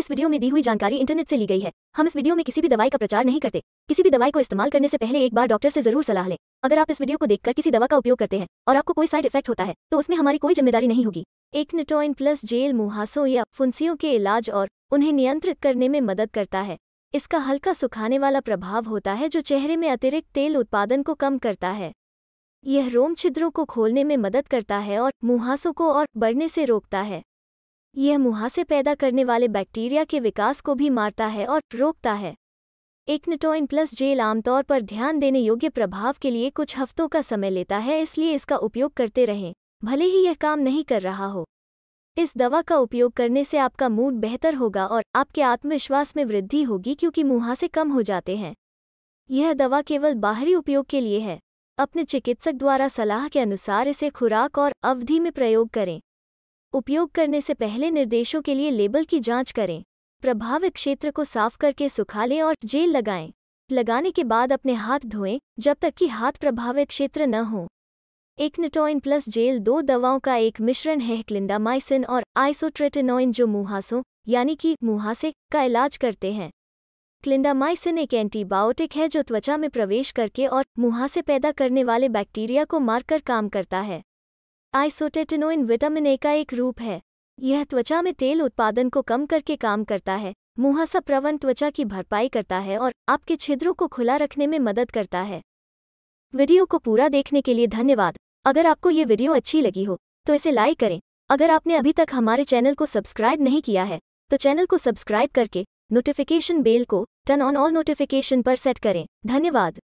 इस वीडियो में दी हुई जानकारी इंटरनेट से ली गई है हम इस वीडियो में किसी भी दवाई का प्रचार नहीं करते किसी भी दवाई को इस्तेमाल करने से पहले एक बार डॉक्टर से जरूर सलाह लें अगर आप इस वीडियो को देखकर किसी दवा का उपयोग करते हैं और आपको कोई साइड इफेक्ट होता है तो उसमें हमारी कोई जिम्मेदारी नहीं होगी एक नेटोइन प्लस जेल मुहासों या फुंसियों के इलाज और उन्हें नियंत्रित करने में मदद करता है इसका हल्का सुखाने वाला प्रभाव होता है जो चेहरे में अतिरिक्त तेल उत्पादन को कम करता है यह रोम छिद्रों को खोलने में मदद करता है और मुहासों को और बढ़ने से रोकता है यह मुहासे पैदा करने वाले बैक्टीरिया के विकास को भी मारता है और रोकता है एक्निटोइन प्लस जेल आमतौर पर ध्यान देने योग्य प्रभाव के लिए कुछ हफ्तों का समय लेता है इसलिए इसका उपयोग करते रहें भले ही यह काम नहीं कर रहा हो इस दवा का उपयोग करने से आपका मूड बेहतर होगा और आपके आत्मविश्वास में वृद्धि होगी क्योंकि मुहासे कम हो जाते हैं यह दवा केवल बाहरी उपयोग के लिए है अपने चिकित्सक द्वारा सलाह के अनुसार इसे खुराक और अवधि में प्रयोग करें उपयोग करने से पहले निर्देशों के लिए लेबल की जांच करें प्रभावित क्षेत्र को साफ करके सुखा लें और जेल लगाएं लगाने के बाद अपने हाथ धोएं जब तक कि हाथ प्रभावित क्षेत्र न हो निटोइन प्लस जेल दो दवाओं का एक मिश्रण है क्लिंडामाइसिन और आइसोट्रेटिनोइन जो मुहासों यानी कि मुहासे का इलाज करते हैं क्लिंडामाइसिन एक एंटीबायोटिक है जो त्वचा में प्रवेश करके और मुहासे पैदा करने वाले बैक्टीरिया को मारकर काम करता है आइसोटेटिनोइन विटामिन ए का एक रूप है यह त्वचा में तेल उत्पादन को कम करके काम करता है मुहासा प्रवण त्वचा की भरपाई करता है और आपके छिद्रों को खुला रखने में मदद करता है वीडियो को पूरा देखने के लिए धन्यवाद अगर आपको ये वीडियो अच्छी लगी हो तो इसे लाइक करें अगर आपने अभी तक हमारे चैनल को सब्सक्राइब नहीं किया है तो चैनल को सब्सक्राइब करके नोटिफिकेशन बेल को टर्न ऑन ऑल नोटिफिकेशन पर सेट करें धन्यवाद